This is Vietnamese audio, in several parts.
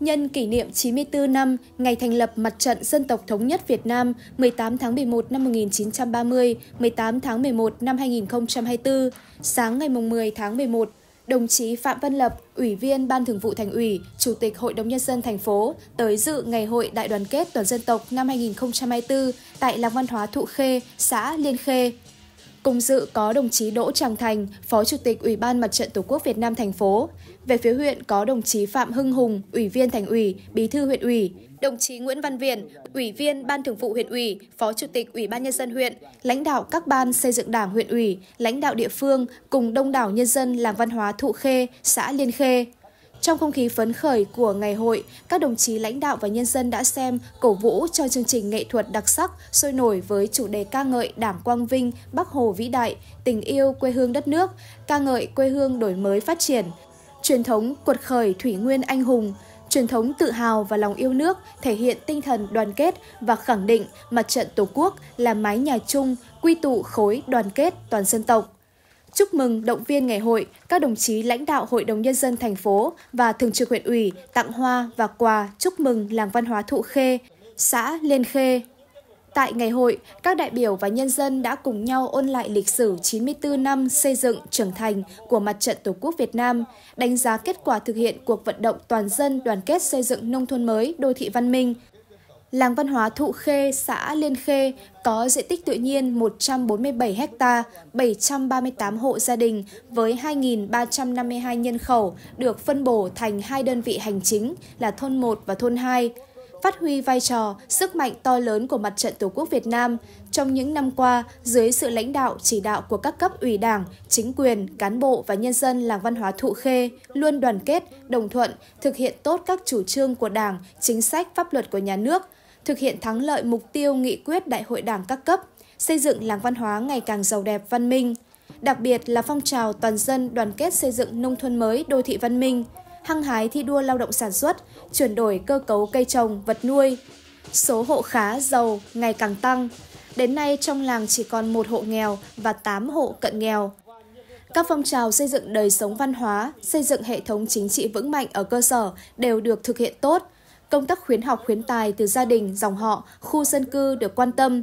Nhân kỷ niệm 94 năm ngày thành lập Mặt trận Dân tộc Thống nhất Việt Nam 18 tháng 11 năm 1930, 18 tháng 11 năm 2024, sáng ngày 10 tháng 11, đồng chí Phạm Văn Lập, Ủy viên Ban Thường vụ Thành ủy, Chủ tịch Hội đồng Nhân dân thành phố tới dự Ngày hội Đại đoàn kết toàn dân tộc năm 2024 tại Làng Văn hóa Thụ Khê, xã Liên Khê. Cùng dự có đồng chí Đỗ Tràng Thành, Phó Chủ tịch Ủy ban Mặt trận Tổ quốc Việt Nam thành phố. Về phía huyện có đồng chí Phạm Hưng Hùng, Ủy viên Thành ủy, Bí thư huyện ủy, đồng chí Nguyễn Văn Viền, Ủy viên Ban Thường vụ huyện ủy, Phó Chủ tịch Ủy ban nhân dân huyện, lãnh đạo các ban xây dựng Đảng huyện ủy, lãnh đạo địa phương cùng đông đảo nhân dân làng văn hóa Thụ Khê, xã Liên Khê, trong không khí phấn khởi của ngày hội, các đồng chí lãnh đạo và nhân dân đã xem, cổ vũ cho chương trình nghệ thuật đặc sắc, sôi nổi với chủ đề ca ngợi Đảng Quang Vinh, Bắc Hồ vĩ đại, tình yêu quê hương đất nước, ca ngợi quê hương đổi mới phát triển, truyền thống cuột khởi thủy nguyên anh hùng, truyền thống tự hào và lòng yêu nước thể hiện tinh thần đoàn kết và khẳng định mặt trận Tổ quốc là mái nhà chung, quy tụ khối đoàn kết toàn dân tộc. Chúc mừng động viên ngày hội, các đồng chí lãnh đạo Hội đồng Nhân dân thành phố và Thường trực huyện ủy tặng hoa và quà chúc mừng làng văn hóa Thụ Khê, xã Liên Khê. Tại ngày hội, các đại biểu và nhân dân đã cùng nhau ôn lại lịch sử 94 năm xây dựng, trưởng thành của Mặt trận Tổ quốc Việt Nam, đánh giá kết quả thực hiện cuộc vận động toàn dân đoàn kết xây dựng nông thôn mới, đô thị văn minh, Làng văn hóa Thụ Khê, xã Liên Khê có diện tích tự nhiên 147 ha, 738 hộ gia đình với 2.352 nhân khẩu được phân bổ thành hai đơn vị hành chính là thôn 1 và thôn 2 phát huy vai trò, sức mạnh to lớn của mặt trận Tổ quốc Việt Nam. Trong những năm qua, dưới sự lãnh đạo chỉ đạo của các cấp ủy đảng, chính quyền, cán bộ và nhân dân làng văn hóa Thụ Khê luôn đoàn kết, đồng thuận, thực hiện tốt các chủ trương của đảng, chính sách, pháp luật của nhà nước – thực hiện thắng lợi mục tiêu nghị quyết Đại hội Đảng các cấp, xây dựng làng văn hóa ngày càng giàu đẹp văn minh, đặc biệt là phong trào toàn dân đoàn kết xây dựng nông thôn mới đô thị văn minh, hăng hái thi đua lao động sản xuất, chuyển đổi cơ cấu cây trồng, vật nuôi. Số hộ khá giàu ngày càng tăng, đến nay trong làng chỉ còn một hộ nghèo và 8 hộ cận nghèo. Các phong trào xây dựng đời sống văn hóa, xây dựng hệ thống chính trị vững mạnh ở cơ sở đều được thực hiện tốt – Công tác khuyến học khuyến tài từ gia đình, dòng họ, khu dân cư được quan tâm.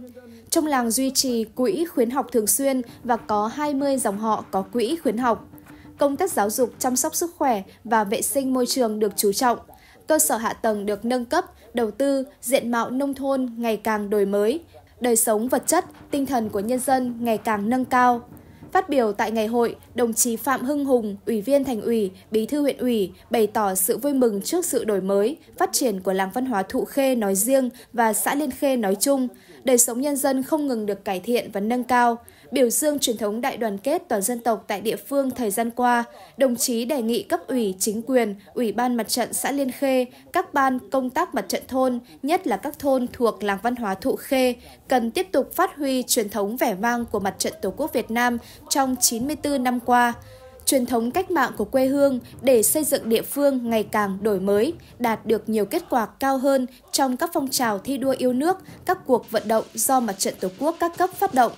Trong làng duy trì quỹ khuyến học thường xuyên và có 20 dòng họ có quỹ khuyến học. Công tác giáo dục chăm sóc sức khỏe và vệ sinh môi trường được chú trọng. Cơ sở hạ tầng được nâng cấp, đầu tư, diện mạo nông thôn ngày càng đổi mới, đời sống vật chất, tinh thần của nhân dân ngày càng nâng cao. Phát biểu tại ngày hội, đồng chí Phạm Hưng Hùng, Ủy viên Thành ủy, Bí thư huyện ủy bày tỏ sự vui mừng trước sự đổi mới, phát triển của làng văn hóa Thụ Khê nói riêng và xã Liên Khê nói chung đời sống nhân dân không ngừng được cải thiện và nâng cao. Biểu dương truyền thống đại đoàn kết toàn dân tộc tại địa phương thời gian qua, đồng chí đề nghị cấp ủy, chính quyền, ủy ban mặt trận xã Liên Khê, các ban công tác mặt trận thôn, nhất là các thôn thuộc làng văn hóa Thụ Khê, cần tiếp tục phát huy truyền thống vẻ vang của mặt trận Tổ quốc Việt Nam trong 94 năm qua, truyền thống cách mạng của quê hương để xây dựng địa phương ngày càng đổi mới, đạt được nhiều kết quả cao hơn trong các phong trào thi đua yêu nước, các cuộc vận động do Mặt trận Tổ quốc các cấp phát động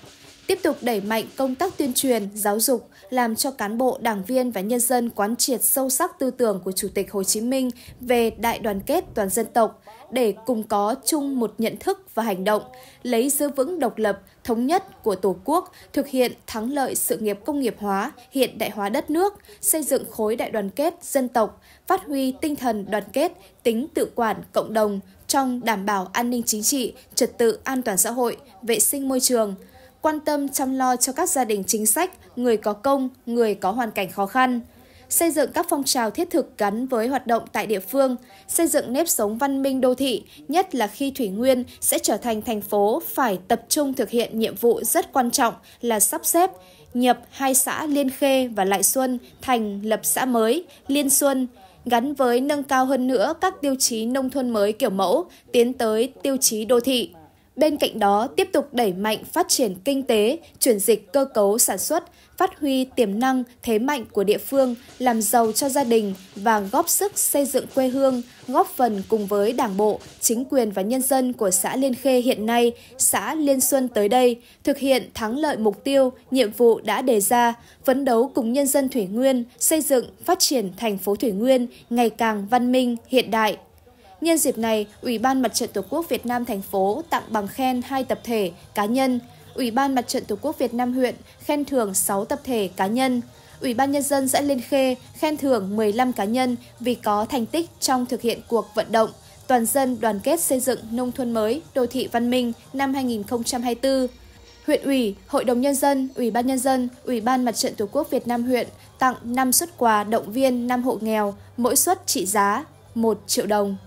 tiếp tục đẩy mạnh công tác tuyên truyền, giáo dục, làm cho cán bộ, đảng viên và nhân dân quán triệt sâu sắc tư tưởng của Chủ tịch Hồ Chí Minh về đại đoàn kết toàn dân tộc, để cùng có chung một nhận thức và hành động, lấy giữ vững độc lập, thống nhất của Tổ quốc, thực hiện thắng lợi sự nghiệp công nghiệp hóa, hiện đại hóa đất nước, xây dựng khối đại đoàn kết dân tộc, phát huy tinh thần đoàn kết, tính tự quản cộng đồng trong đảm bảo an ninh chính trị, trật tự an toàn xã hội, vệ sinh môi trường, quan tâm chăm lo cho các gia đình chính sách, người có công, người có hoàn cảnh khó khăn xây dựng các phong trào thiết thực gắn với hoạt động tại địa phương, xây dựng nếp sống văn minh đô thị, nhất là khi Thủy Nguyên sẽ trở thành thành phố phải tập trung thực hiện nhiệm vụ rất quan trọng là sắp xếp, nhập hai xã Liên Khê và Lại Xuân thành lập xã mới, Liên Xuân, gắn với nâng cao hơn nữa các tiêu chí nông thôn mới kiểu mẫu, tiến tới tiêu chí đô thị. Bên cạnh đó, tiếp tục đẩy mạnh phát triển kinh tế, chuyển dịch cơ cấu sản xuất, phát huy tiềm năng, thế mạnh của địa phương, làm giàu cho gia đình và góp sức xây dựng quê hương, góp phần cùng với Đảng bộ, chính quyền và nhân dân của xã Liên Khê hiện nay, xã Liên Xuân tới đây, thực hiện thắng lợi mục tiêu, nhiệm vụ đã đề ra, phấn đấu cùng nhân dân Thủy Nguyên xây dựng, phát triển thành phố Thủy Nguyên ngày càng văn minh, hiện đại, Nhân dịp này, Ủy ban Mặt trận Tổ quốc Việt Nam thành phố tặng bằng khen hai tập thể, cá nhân. Ủy ban Mặt trận Tổ quốc Việt Nam huyện khen thưởng 6 tập thể, cá nhân. Ủy ban Nhân dân xã Liên Khê khen thưởng 15 cá nhân vì có thành tích trong thực hiện cuộc vận động toàn dân đoàn kết xây dựng nông thôn mới, đô thị văn minh năm 2024. Huyện ủy, Hội đồng Nhân dân, Ủy ban Nhân dân, Ủy ban Mặt trận Tổ quốc Việt Nam huyện tặng 5 xuất quà động viên 5 hộ nghèo, mỗi suất trị giá 1 triệu đồng.